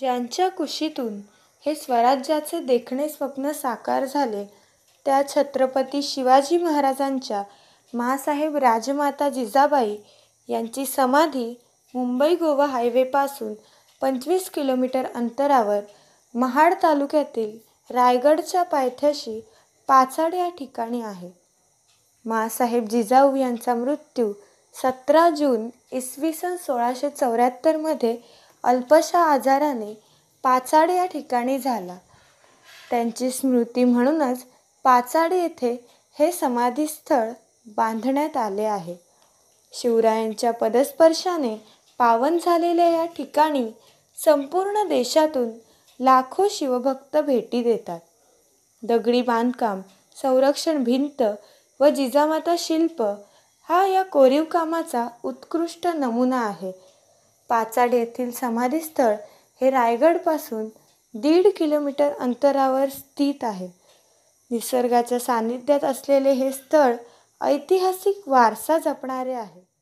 ज्यांच्या कुशीतून हे स्वराज्याचे देखणे स्वप्न साकार झाले त्या छत्रपती शिवाजी महाराजांच्या माँसाहेब राजमाता जिजाबाई यांची समाधी मुंबई गोवा हायवेपासून पंचवीस किलोमीटर अंतरावर महाड तालुक्यातील रायगडच्या पायथ्याशी पाचाड या ठिकाणी आहे माँसाहेब जिजाऊ यांचा मृत्यू सतरा जून इसवी सन सोळाशे चौऱ्याहत्तरमध्ये अल्पशा आजाराने पाचाड या ठिकाणी झाला त्यांची स्मृती म्हणूनच पाचाड येथे हे समाधीस्थळ बांधण्यात आले आहे शिवरायांच्या पदस्पर्शाने पावन झालेल्या या ठिकाणी संपूर्ण देशातून लाखो शिवभक्त भेटी देतात दगडी बांधकाम संरक्षण भिंत व जिजामाता शिल्प हा या कोरीवकामाचा उत्कृष्ट नमुना आहे पाचाड येथील समाधीस्थळ हे रायगडपासून दीड किलोमीटर अंतरावर स्थित आहे निसर्गाच्या सानिध्यात असलेले हे स्थळ ऐतिहासिक वारसा जपणारे आहे